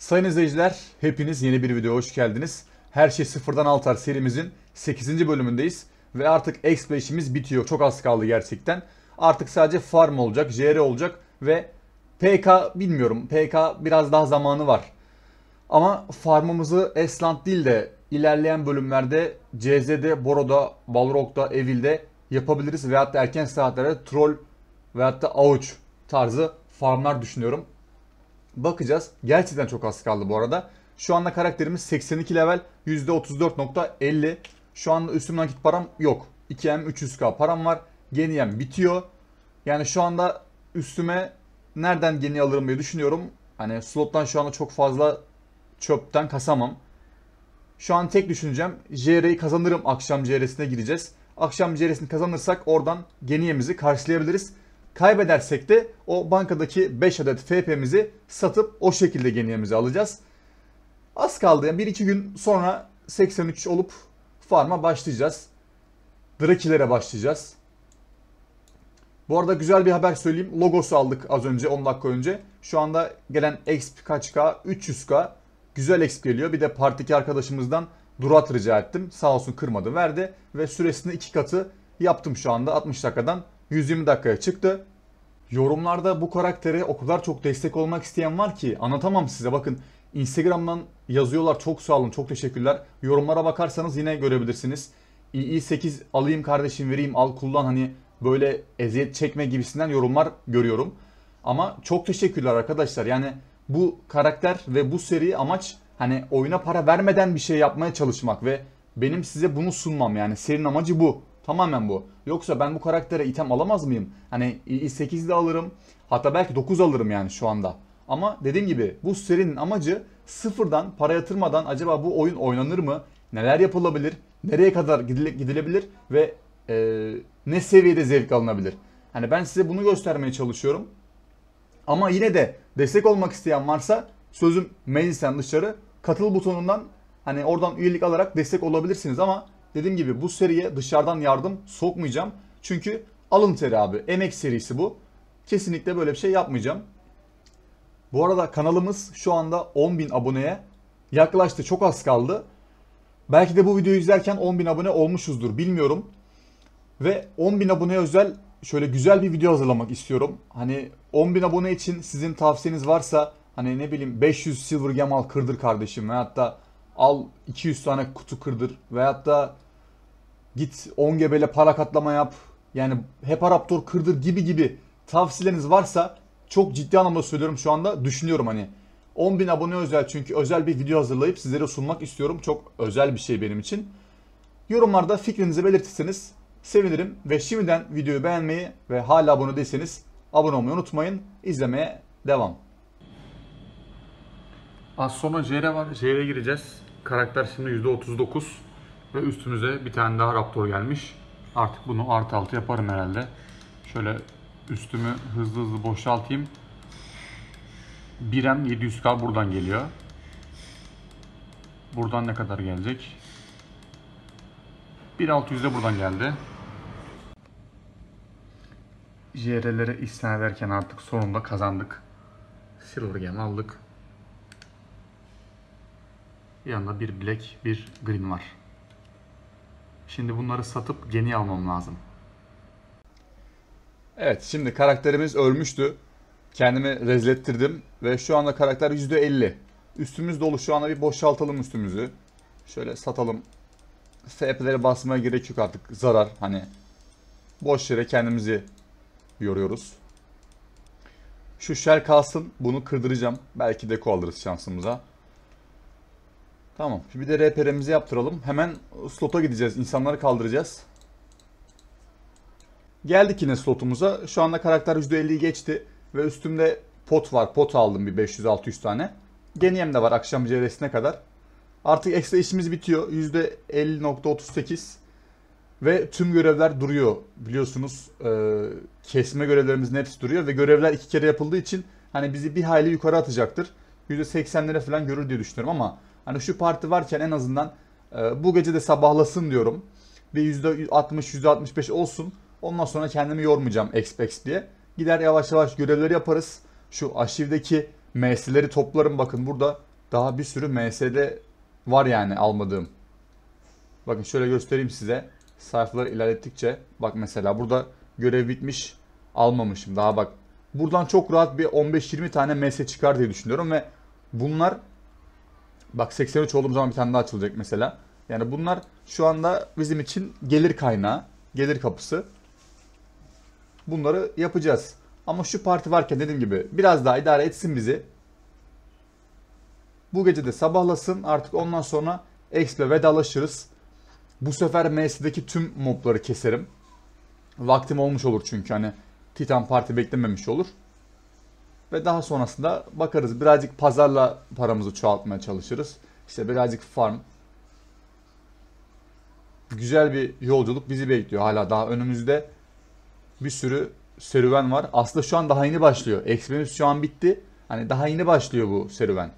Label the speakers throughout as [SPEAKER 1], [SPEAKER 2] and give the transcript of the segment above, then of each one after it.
[SPEAKER 1] Sayın izleyiciler, hepiniz yeni bir videoya hoş geldiniz. Her şey sıfırdan altar serimizin 8. bölümündeyiz. Ve artık expo işimiz bitiyor. Çok az kaldı gerçekten. Artık sadece farm olacak, JR olacak ve PK bilmiyorum. PK biraz daha zamanı var. Ama farmımızı Esland değil de ilerleyen bölümlerde CZ'de, Boro'da, Balrog'da, Evil'de yapabiliriz. Veyahut da erken saatlere troll veyahut da avuç tarzı farmlar düşünüyorum. Bakacağız. Gerçekten çok az kaldı bu arada. Şu anda karakterimiz 82 level %34.50. Şu anda üstüm nakit param yok. 2M 300k param var. Geniyem bitiyor. Yani şu anda üstüme nereden geni alırım diye düşünüyorum. Hani slottan şu anda çok fazla çöpten kasamam. Şu an tek düşüneceğim, JR'yi kazanırım akşam JR'sine gireceğiz. Akşam JR'sini kazanırsak oradan geniyemizi karşılayabiliriz. Kaybedersek de o bankadaki 5 adet FP'mizi satıp o şekilde geniyemizi alacağız. Az kaldı. Yani 1-2 gün sonra 83 olup farma başlayacağız. Drakilere başlayacağız. Bu arada güzel bir haber söyleyeyim. Logosu aldık az önce 10 dakika önce. Şu anda gelen exp kaç K? 300K. Güzel exp geliyor. Bir de partiki arkadaşımızdan durat rica ettim. Sağ olsun kırmadı verdi. Ve süresini iki katı yaptım şu anda. 60 dakikadan 120 dakikaya çıktı. Yorumlarda bu karaktere o kadar çok destek olmak isteyen var ki anlatamam size. Bakın Instagram'dan yazıyorlar çok sağ olun çok teşekkürler. Yorumlara bakarsanız yine görebilirsiniz. II8 alayım kardeşim vereyim al kullan hani böyle eziyet çekme gibisinden yorumlar görüyorum. Ama çok teşekkürler arkadaşlar. Yani bu karakter ve bu seri amaç hani oyuna para vermeden bir şey yapmaya çalışmak ve benim size bunu sunmam yani serinin amacı bu. Tamamen bu. Yoksa ben bu karaktere item alamaz mıyım? Hani 8 de alırım. Hatta belki 9 alırım yani şu anda. Ama dediğim gibi bu serinin amacı sıfırdan para yatırmadan acaba bu oyun oynanır mı? Neler yapılabilir? Nereye kadar gidile gidilebilir? Ve e, ne seviyede zevk alınabilir? Hani ben size bunu göstermeye çalışıyorum. Ama yine de destek olmak isteyen varsa sözüm meclisten dışarı katıl butonundan hani oradan üyelik alarak destek olabilirsiniz ama dediğim gibi bu seriye dışarıdan yardım sokmayacağım. Çünkü alın teri abi. Emek serisi bu. Kesinlikle böyle bir şey yapmayacağım. Bu arada kanalımız şu anda 10.000 aboneye yaklaştı. Çok az kaldı. Belki de bu videoyu izlerken 10.000 abone olmuşuzdur bilmiyorum. Ve 10.000 aboneye özel şöyle güzel bir video hazırlamak istiyorum. Hani 10.000 abone için sizin tavsiyeniz varsa hani ne bileyim 500 Silver Gemal kırdır kardeşim ve hatta al 200 tane kutu kırdır veyahut da git 10 gebele para katlama yap. Yani hep Raptor kırdır gibi gibi tavsiyeleriniz varsa çok ciddi anlamda söylüyorum şu anda düşünüyorum hani. 10 bin abone özel çünkü özel bir video hazırlayıp sizlere sunmak istiyorum. Çok özel bir şey benim için. Yorumlarda fikrinizi belirtirseniz sevinirim. Ve şimdiden videoyu beğenmeyi ve hala abone değilseniz abone olmayı unutmayın. izlemeye devam. Az sonra JR var. JR'e gireceğiz. Karakter şimdi %39 ve üstümüze bir tane daha Raptor gelmiş. Artık bunu artı altı yaparım herhalde. Şöyle üstümü hızlı hızlı boşaltayım. 1M 700K buradan geliyor. Buradan ne kadar gelecek? 1600 de buradan geldi. JR'lere isyan ederken artık sonunda kazandık. Silver Gem aldık. Yanında bir black, bir green var. Şimdi bunları satıp geni almam lazım. Evet şimdi karakterimiz ölmüştü. Kendimi rezlettirdim ve şu anda karakter %50. Üstümüz dolu şu anda bir boşaltalım üstümüzü. Şöyle satalım. FP'lere basmaya gerek yok artık zarar hani. Boş yere kendimizi yoruyoruz. Şu shell kalsın bunu kırdıracağım. Belki deko alırız şansımıza. Tamam. Şimdi bir de RPR'mizi yaptıralım. Hemen slota gideceğiz. İnsanları kaldıracağız. Geldik yine slotumuza. Şu anda karakter %50'yi geçti. Ve üstümde pot var. Pot aldım bir 500-600 tane. Geniyem de var akşam CR'sine kadar. Artık ekstra işimiz bitiyor. %50.38 ve tüm görevler duruyor. Biliyorsunuz e, kesme görevlerimizin hepsi duruyor ve görevler iki kere yapıldığı için hani bizi bir hayli yukarı atacaktır. %80'lere falan görür diye düşünüyorum ama Hani şu parti varken en azından e, bu gece de sabahlasın diyorum. Bir %60, %65 olsun. Ondan sonra kendimi yormayacağım XPEX diye. Gider yavaş yavaş görevleri yaparız. Şu arşivdeki MS'leri toplarım. Bakın burada daha bir sürü MS'de var yani almadığım. Bakın şöyle göstereyim size. Sayfaları ilerlettikçe bak mesela burada görev bitmiş almamışım. Daha bak buradan çok rahat bir 15-20 tane MS çıkar diye düşünüyorum ve bunlar Bak 83 olduğum zaman bir tane daha açılacak mesela. Yani bunlar şu anda bizim için gelir kaynağı, gelir kapısı. Bunları yapacağız. Ama şu parti varken dediğim gibi biraz daha idare etsin bizi. Bu gece de sabahlasın. Artık ondan sonra X'le vedalaşırız. Bu sefer MS'deki tüm mobları keserim. Vaktim olmuş olur çünkü hani Titan Parti beklememiş olur. Ve daha sonrasında bakarız birazcık pazarla paramızı çoğaltmaya çalışırız. İşte birazcık farm. Güzel bir yolculuk bizi bekliyor hala daha önümüzde bir sürü serüven var. Aslında şu an daha yeni başlıyor. Experimiz şu an bitti. Hani daha yeni başlıyor bu serüven.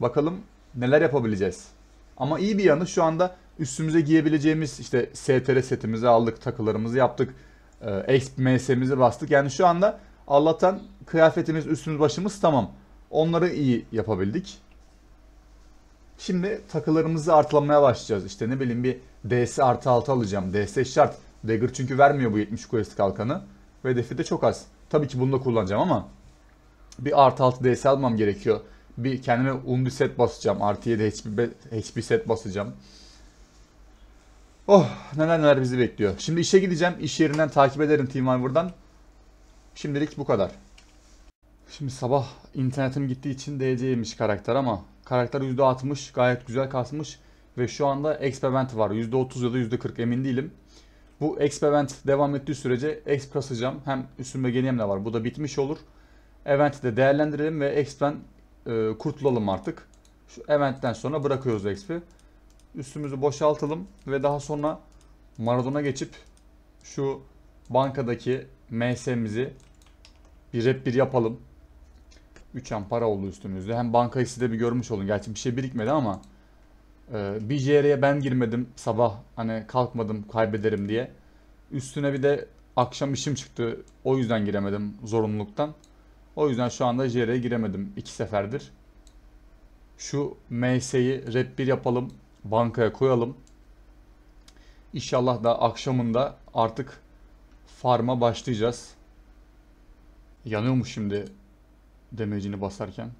[SPEAKER 1] Bakalım neler yapabileceğiz. Ama iyi bir yanı şu anda üstümüze giyebileceğimiz işte STR setimizi aldık, takılarımızı yaptık. E, ee, XP bastık. Yani şu anda Allah'tan kıyafetimiz, üstümüz, başımız tamam. Onları iyi yapabildik. Şimdi takılarımızı artılamaya başlayacağız. İşte ne bileyim bir DS artı 6 alacağım. DS şart. Dagger çünkü vermiyor bu 70 kulesi kalkanı. Ve hedefi de çok az. Tabii ki bunu da kullanacağım ama bir artı 6 DS almam gerekiyor. Bir kendime undi set basacağım. Artı 7 HP, HP set basacağım. Oh neler neler bizi bekliyor. Şimdi işe gideceğim. İş yerinden takip ederim Team buradan. Şimdilik bu kadar. Şimdi sabah internetim gittiği için DC'ymiş karakter ama karakter %60 gayet güzel kasmış ve şu anda Experiment var. %30 ya da %40 emin değilim. Bu Experiment devam ettiği sürece Exp kasacağım. Hem üstümde geniyem de var. Bu da bitmiş olur. Event'i de değerlendirelim ve Exp'ten e, kurtulalım artık. Şu eventten sonra bırakıyoruz Exp'i. Üstümüzü boşaltalım ve daha sonra Maradona geçip şu bankadaki MS'mizi bir rap bir yapalım. 3 an para oldu üstümüzde. Hem banka hissi de bir görmüş olun. Gerçi bir şey birikmedi ama e, bir JR'ye ben girmedim sabah hani kalkmadım kaybederim diye. Üstüne bir de akşam işim çıktı. O yüzden giremedim zorunluluktan. O yüzden şu anda JR'ye giremedim iki seferdir. Şu MS'yi rep bir yapalım. Bankaya koyalım. İnşallah da akşamında artık farma başlayacağız. Yanıyormuş şimdi demecini basarken.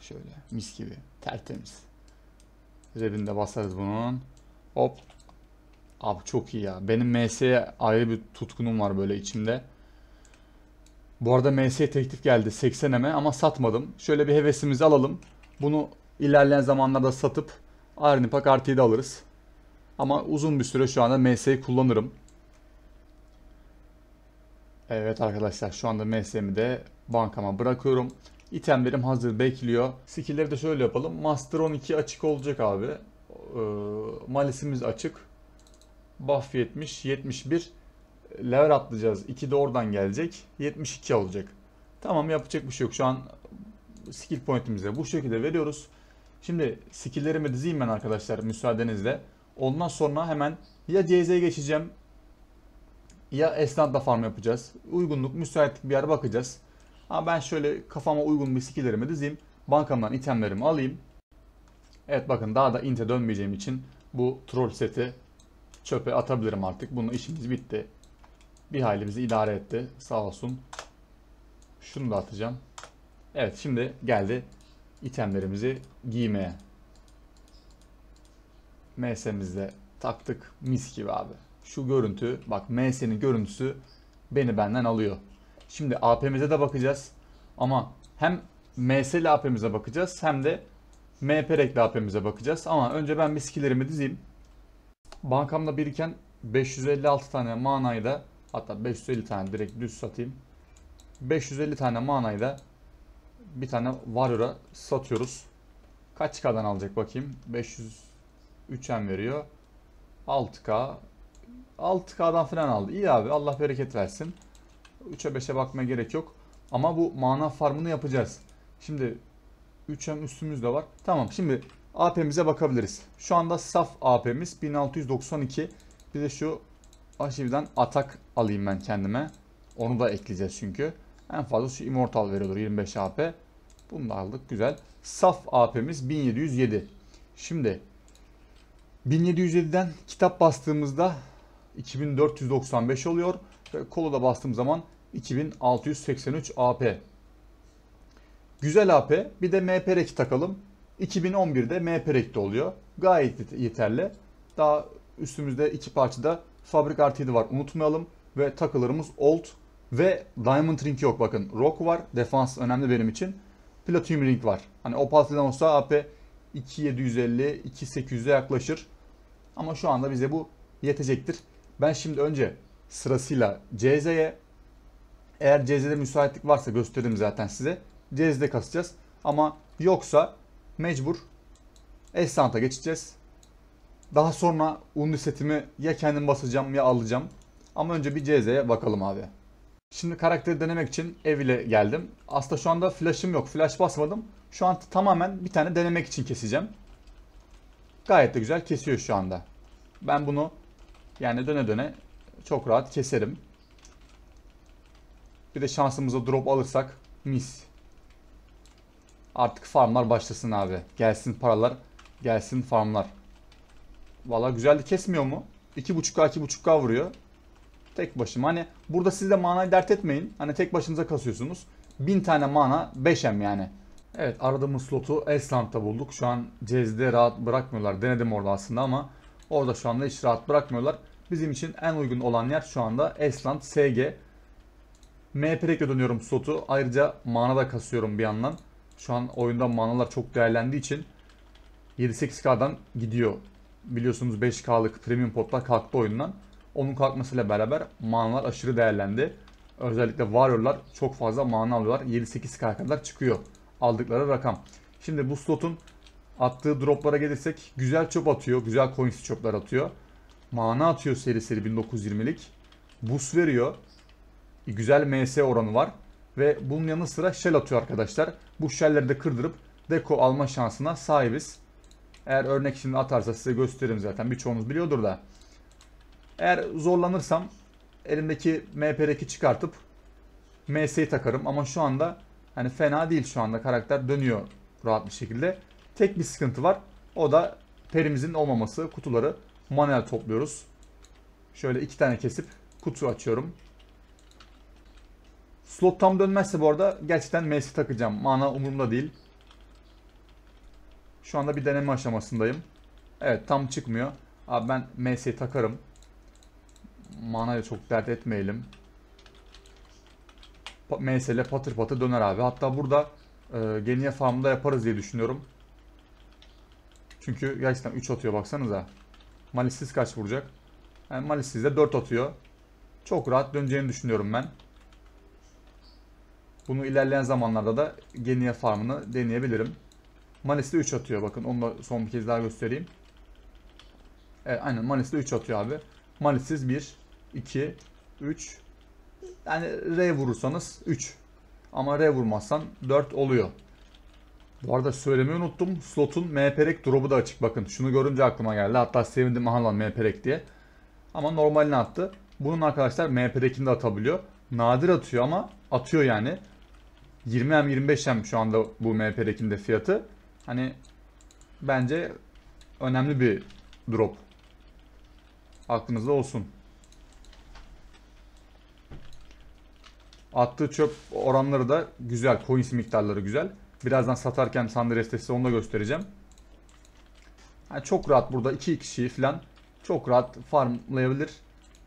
[SPEAKER 1] şöyle mis gibi tertemiz. Rebinde basarız bunun. Hop. Abi çok iyi ya. Benim MS'ye ayrı bir tutkunum var böyle içimde. Bu arada MS'ye teklif geldi 80M'e ama satmadım. Şöyle bir hevesimizi alalım. Bunu ilerleyen zamanlarda satıp Arnipak RT'de alırız. Ama uzun bir süre şu anda MS'yi kullanırım. Evet arkadaşlar şu anda MSM'i de bankama bırakıyorum. İtemlerim hazır bekliyor. Skill'leri de şöyle yapalım. Master 12 açık olacak abi. Ee, malisimiz açık. Buff 70, 71. Level atlayacağız. 2 de oradan gelecek. 72 olacak. Tamam yapacak bir şey yok. Şu an skill point'imize bu şekilde veriyoruz. Şimdi skill'lerimi dizeyim ben arkadaşlar müsaadenizle. Ondan sonra hemen ya CZ'ye geçeceğim ya esnafla farm yapacağız. Uygunluk, müsaitlik bir yer bakacağız. Ama ben şöyle kafama uygun bir skillerimi dizeyim. Bankamdan itemlerimi alayım. Evet bakın daha da inte dönmeyeceğim için bu troll seti çöpe atabilirim artık. Bunun işimiz bitti. Bir halimizi idare etti. Sağ olsun. Şunu da atacağım. Evet şimdi geldi itemlerimizi giymeye. MS'mizde taktık mis gibi abi şu görüntü bak MS'nin görüntüsü beni benden alıyor. Şimdi AP'mize de bakacağız. Ama hem MS ile AP'mize bakacağız hem de MPREC ile AP'mize bakacağız. Ama önce ben biskilerimi dizeyim. Bankamda biriken 556 tane manayı da hatta 550 tane direkt düz satayım. 550 tane manayı da bir tane Warrior'a satıyoruz. Kaç kadan alacak bakayım. 500 3M veriyor. 6K 6K'dan falan aldı. İyi abi Allah bereket versin. 3'e 5'e bakmaya gerek yok. Ama bu mana farmını yapacağız. Şimdi 3M üstümüz de var. Tamam şimdi AP'mize bakabiliriz. Şu anda saf AP'miz 1692. Bir de şu Aşiv'den atak alayım ben kendime. Onu da ekleyeceğiz çünkü. En fazla şu Immortal veriyordur 25 AP. Bunu da aldık güzel. Saf AP'miz 1707. Şimdi 1707'den kitap bastığımızda 2495 oluyor. Ve kolu da bastığım zaman 2683 AP. Güzel AP. Bir de MPREK takalım. 2011'de MPREK'te oluyor. Gayet yeterli. Daha üstümüzde iki parçada Fabric RT7 var. Unutmayalım. Ve takılarımız Old ve Diamond Ring yok. Bakın Rock var. Defans önemli benim için. Platinum Ring var. Hani o olsa AP 2750-2800'e yaklaşır. Ama şu anda bize bu yetecektir. Ben şimdi önce sırasıyla CZ'ye eğer CZ'de müsaitlik varsa gösterdim zaten size. CZ'de kasacağız. Ama yoksa mecbur S-Sound'a geçeceğiz. Daha sonra unlu setimi ya kendim basacağım ya alacağım. Ama önce bir CZ'ye bakalım abi. Şimdi karakteri denemek için ev ile geldim. Aslında şu anda flash'ım yok. Flash basmadım. Şu an tamamen bir tane denemek için keseceğim. Gayet de güzel kesiyor şu anda. Ben bunu yani döne döne çok rahat keserim. Bir de şansımıza drop alırsak mis. Artık farmlar başlasın abi. Gelsin paralar, gelsin farmlar. Valla güzel de kesmiyor mu? 2.5K 2.5K vuruyor. Tek başım. Hani burada siz de manayı dert etmeyin. Hani tek başınıza kasıyorsunuz. 1000 tane mana 5M yani. Evet aradığımız slotu Esland'da bulduk. Şu an Cez'de rahat bırakmıyorlar. Denedim orada aslında ama Orada şu anda hiç rahat bırakmıyorlar. Bizim için en uygun olan yer şu anda Esland SG. MP'likle dönüyorum slotu. Ayrıca mana da kasıyorum bir yandan. Şu an oyunda manalar çok değerlendiği için 7-8K'dan gidiyor. Biliyorsunuz 5K'lık premium potlar kalktı oyundan. Onun kalkmasıyla beraber manalar aşırı değerlendi. Özellikle Warrior'lar çok fazla mana alıyorlar. 7-8K kadar çıkıyor aldıkları rakam. Şimdi bu slotun Attığı droplara gelirsek güzel çöp atıyor. Güzel coins çöpler atıyor. Mana atıyor seri seri 1920'lik. Boost veriyor. E, güzel MS oranı var. Ve bunun yanı sıra shell atıyor arkadaşlar. Bu shellleri de kırdırıp deko alma şansına sahibiz. Eğer örnek şimdi atarsa size gösteririm zaten. Birçoğunuz biliyordur da. Eğer zorlanırsam elimdeki mp çıkartıp MS'yi takarım. Ama şu anda hani fena değil şu anda karakter dönüyor rahat bir şekilde. Tek bir sıkıntı var. O da perimizin olmaması. Kutuları manuel topluyoruz. Şöyle iki tane kesip kutu açıyorum. Slot tam dönmezse bu arada gerçekten MS takacağım. Mana umurumda değil. Şu anda bir deneme aşamasındayım. Evet tam çıkmıyor. Abi ben Mace'i takarım. Mana'ya çok dert etmeyelim. MS ile patır patır döner abi. Hatta burada e, Geniye Farm'da yaparız diye düşünüyorum. Çünkü gerçekten 3 atıyor baksanıza. Malissiz kaç vuracak? Yani Malissiz de 4 atıyor. Çok rahat döneceğini düşünüyorum ben. Bunu ilerleyen zamanlarda da Geniye farmını deneyebilirim. Malis de 3 atıyor. Bakın onu da son bir kez daha göstereyim. Evet aynen Malis de 3 atıyor abi. Malissiz 1, 2, 3. Yani R vurursanız 3. Ama R vurmazsan 4 oluyor. Bu arada söylemeyi unuttum. Slot'un MPREK drop'u da açık bakın. Şunu görünce aklıma geldi. Hatta sevindim aha lan MPREK diye. Ama normalini attı. Bunun arkadaşlar MPREK'ini de atabiliyor. Nadir atıyor ama atıyor yani. 20M 25M şu anda bu MPREK'in de fiyatı. Hani bence önemli bir drop. Aklınızda olsun. Attığı çöp oranları da güzel. Coins miktarları güzel. Birazdan satarken sandır estesi onu da göstereceğim. Yani çok rahat burada 2 kişiyi falan çok rahat farmlayabilir.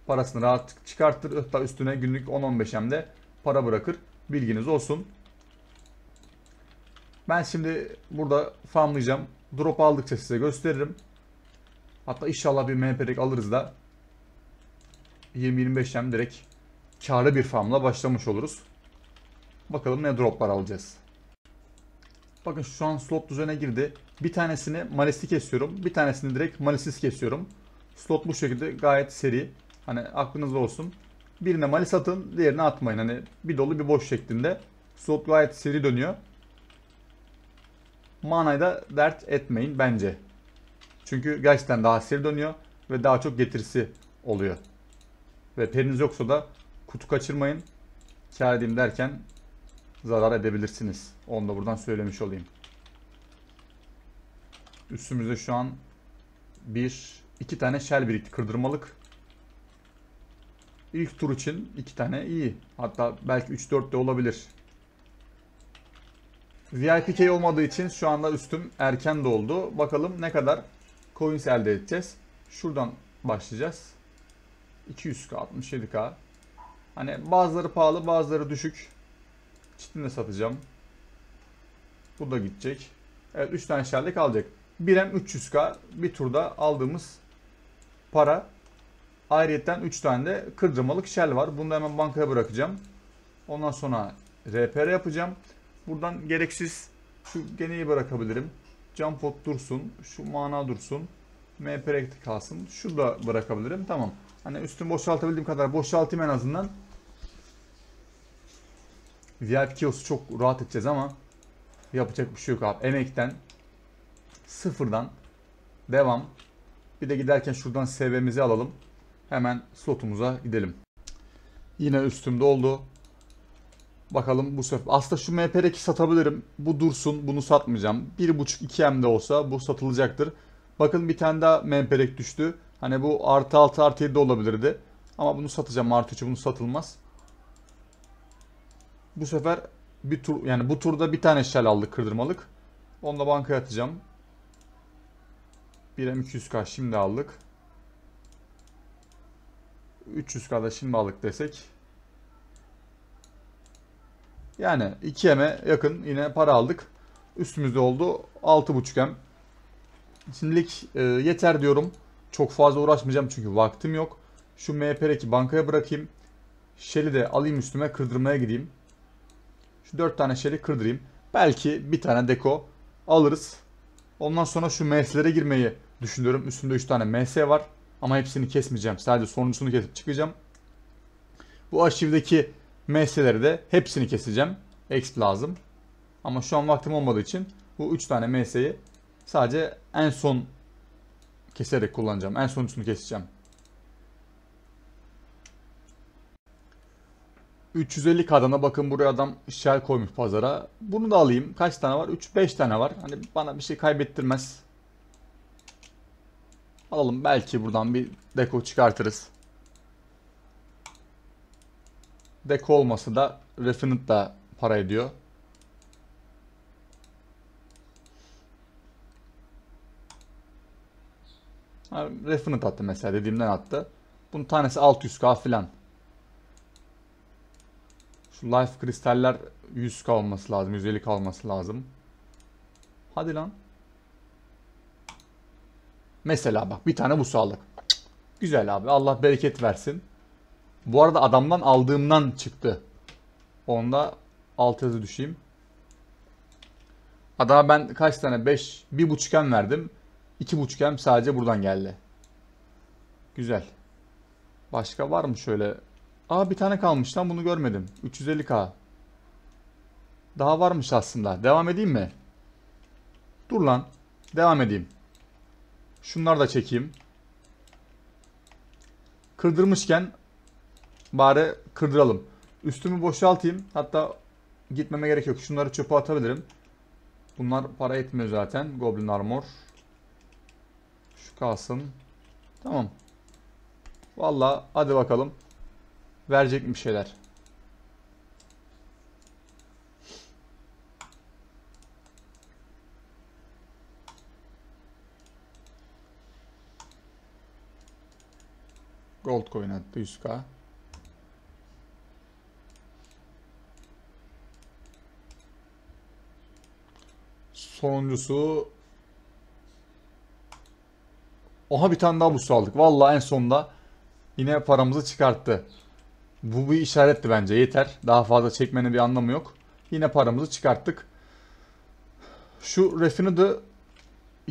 [SPEAKER 1] Parasını rahat çıkartır. Hatta üstüne günlük 10-15 mde para bırakır. Bilginiz olsun. Ben şimdi burada farmlayacağım. Drop aldıkça size gösteririm. Hatta inşallah bir MP'lik alırız da 20-25 hem direkt karlı bir farmla başlamış oluruz. Bakalım ne droplar alacağız. Bakın şu an slot düzene girdi. Bir tanesini malesi kesiyorum. Bir tanesini direkt malesiz kesiyorum. Slot bu şekilde gayet seri. Hani aklınızda olsun. Birine malis atın, diğerine atmayın. Hani bir dolu bir boş şeklinde. Slot gayet seri dönüyor. Manayı da dert etmeyin bence. Çünkü gerçekten daha seri dönüyor ve daha çok getirisi oluyor. Ve periniz yoksa da kutu kaçırmayın. Kâr edeyim derken zarar edebilirsiniz. Onu da buradan söylemiş olayım. Üstümüzde şu an bir, iki tane şel birikti. Kırdırmalık. İlk tur için iki tane iyi. Hatta belki 3-4 de olabilir. VIPK olmadığı için şu anda üstüm erken doldu. Bakalım ne kadar coins elde edeceğiz. Şuradan başlayacağız. 200k, 67k. Hani bazıları pahalı, bazıları düşük. Çitinle satacağım. Bu da gidecek. Evet 3 tane şerde kalacak. 1M 300K bir turda aldığımız para. Ayrıyeten 3 tane de kırdırmalık şel var. Bunu da hemen bankaya bırakacağım. Ondan sonra RPR yapacağım. Buradan gereksiz şu geneyi bırakabilirim. Jampot dursun. Şu mana dursun. MP kalsın. Şu da bırakabilirim. Tamam. Hani üstünü boşaltabildiğim kadar boşaltayım en azından. VIP kiosu çok rahat edeceğiz ama yapacak bir şey yok abi. Emekten sıfırdan devam. Bir de giderken şuradan SV'mizi alalım. Hemen slotumuza gidelim. Yine üstümde oldu. Bakalım bu sefer. Aslında şu mpr satabilirim. Bu dursun. Bunu satmayacağım. 1.5-2M de olsa bu satılacaktır. Bakın bir tane daha mpr düştü. Hani bu artı 6 artı 7 de olabilirdi. Ama bunu satacağım. Artı 3'ü bunu satılmaz. Bu sefer bir tur yani bu turda bir tane şel aldık kırdırmalık. Onu da bankaya atacağım. 1M 200K şimdi aldık. 300K da şimdi aldık desek. Yani 2M'e yakın yine para aldık. Üstümüzde oldu 6.5M. Şimdilik e, yeter diyorum. Çok fazla uğraşmayacağım çünkü vaktim yok. Şu MHP'deki bankaya bırakayım. Shell'i de alayım üstüme kırdırmaya gideyim. Şu 4 tane şeyi kırdırayım. Belki bir tane deko alırız. Ondan sonra şu MS'lere girmeyi düşünüyorum. Üstümde 3 tane MS var. Ama hepsini kesmeyeceğim. Sadece sonuncusunu kesip çıkacağım. Bu arşivdeki MS'leri de hepsini keseceğim. Exp lazım. Ama şu an vaktim olmadığı için bu 3 tane MS'yi sadece en son keserek kullanacağım. En sonuncusunu keseceğim. 350 kadana bakın buraya adam shell koymuş pazara. Bunu da alayım. Kaç tane var? 3-5 tane var. Hani bana bir şey kaybettirmez. Alalım. Belki buradan bir deko çıkartırız. Deko olması da refinit da para ediyor. refinit attı mesela dediğimden attı. Bunun tanesi 600k falan. Şu life kristaller 100 kalması lazım. 150 kalması lazım. Hadi lan. Mesela bak bir tane bu sağlık. Güzel abi. Allah bereket versin. Bu arada adamdan aldığımdan çıktı. Onda alt yazı düşeyim. Adama ben kaç tane? 5, 1.5M verdim. 2.5M sadece buradan geldi. Güzel. Başka var mı şöyle Aa bir tane kalmış lan bunu görmedim. 350k. Daha varmış aslında. Devam edeyim mi? Dur lan. Devam edeyim. Şunları da çekeyim. Kırdırmışken bari kırdıralım. Üstümü boşaltayım. Hatta gitmeme gerek yok. Şunları çöpe atabilirim. Bunlar para etmiyor zaten. Goblin armor. Şu kalsın. Tamam. Valla hadi bakalım verecek mi bir şeyler? Gold coin attı 100k. Sonuncusu Oha bir tane daha bu aldık. Vallahi en sonunda yine paramızı çıkarttı. Bu bir işaretti bence yeter. Daha fazla çekmenin bir anlamı yok. Yine paramızı çıkarttık. Şu refini de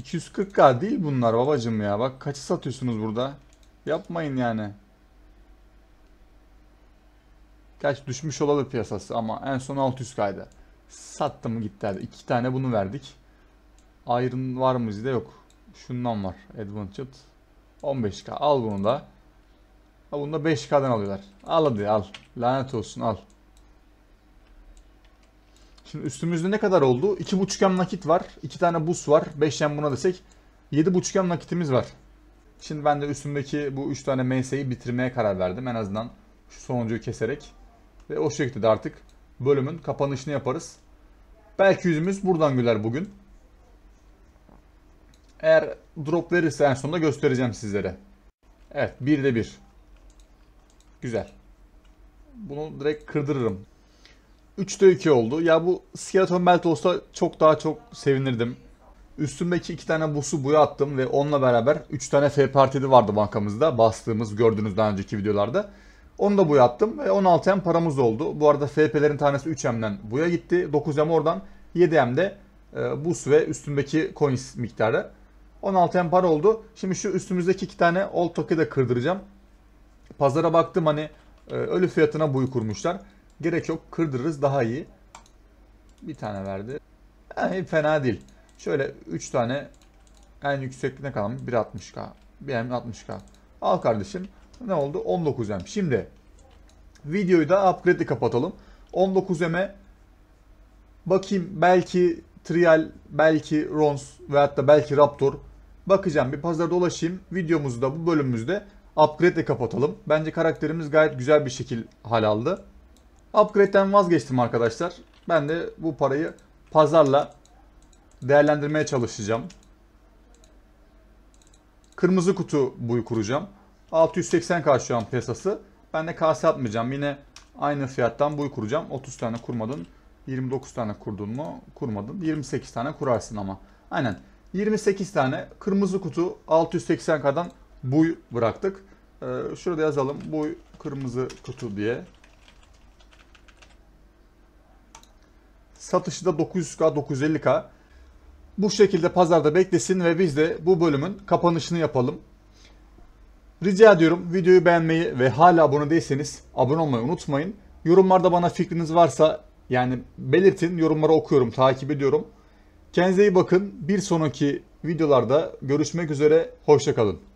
[SPEAKER 1] 240k değil bunlar babacım ya. Bak kaçı satıyorsunuz burada? Yapmayın yani. Kaç düşmüş olalı piyasası ama en son 600k'ydı. Sattım gitti hadi. İki tane bunu verdik. Iron var mı bizde yok. Şundan var. Advanced. 15k. Al bunu da. Ha bunda 5K'dan alıyorlar. Al hadi al. Lanet olsun al. Şimdi üstümüzde ne kadar oldu? 2.5M nakit var. 2 tane bus var. 5M buna desek 7.5M nakitimiz var. Şimdi ben de üstümdeki bu 3 tane MS'yi bitirmeye karar verdim. En azından şu sonuncuyu keserek. Ve o şekilde de artık bölümün kapanışını yaparız. Belki yüzümüz buradan güler bugün. Eğer drop verirse en sonunda göstereceğim sizlere. Evet 1'de 1. Güzel. Bunu direkt kırdırırım. 3'te 2 oldu. Ya bu Skeleton Belt olsa çok daha çok sevinirdim. Üstümdeki iki tane busu buya attım ve onunla beraber 3 tane F partidi vardı bankamızda. Bastığımız gördüğünüz daha önceki videolarda. Onu da buya attım ve 16 M paramız oldu. Bu arada FP'lerin tanesi 3M'den buya gitti. 9 M oradan 7 M'de e, bus ve üstündeki coins miktarı. 16 M para oldu. Şimdi şu üstümüzdeki iki tane old token'ı da kırdıracağım. Pazara baktım hani e, ölü fiyatına boy kurmuşlar. Gerek yok kırdırırız daha iyi. Bir tane verdi. Yani fena değil. Şöyle 3 tane en yüksek ne kalmış? 1.60k. bir 1.60k. Al kardeşim. Ne oldu? 19M. Şimdi videoyu da upgrade'li kapatalım. 19M'e bakayım belki Trial, belki Rons veyahut da belki Raptor bakacağım. Bir pazarda dolaşayım. Videomuzda bu bölümümüzde Upgrade ile kapatalım. Bence karakterimiz gayet güzel bir şekil hal aldı. Upgrade'den vazgeçtim arkadaşlar. Ben de bu parayı pazarla değerlendirmeye çalışacağım. Kırmızı kutu boyu kuracağım. 680k şu an piyasası. Ben de kase atmayacağım. Yine aynı fiyattan buy kuracağım. 30 tane kurmadın. 29 tane kurdun mu? Kurmadın. 28 tane kurarsın ama. Aynen. 28 tane kırmızı kutu 680k'dan buy bıraktık. Ee, şurada yazalım buy kırmızı kutu diye. Satışı da 900k 950k. Bu şekilde pazarda beklesin ve biz de bu bölümün kapanışını yapalım. Rica ediyorum videoyu beğenmeyi ve hala abone değilseniz abone olmayı unutmayın. Yorumlarda bana fikriniz varsa yani belirtin. Yorumları okuyorum, takip ediyorum. Kendinize iyi bakın. Bir sonraki videolarda görüşmek üzere. Hoşçakalın.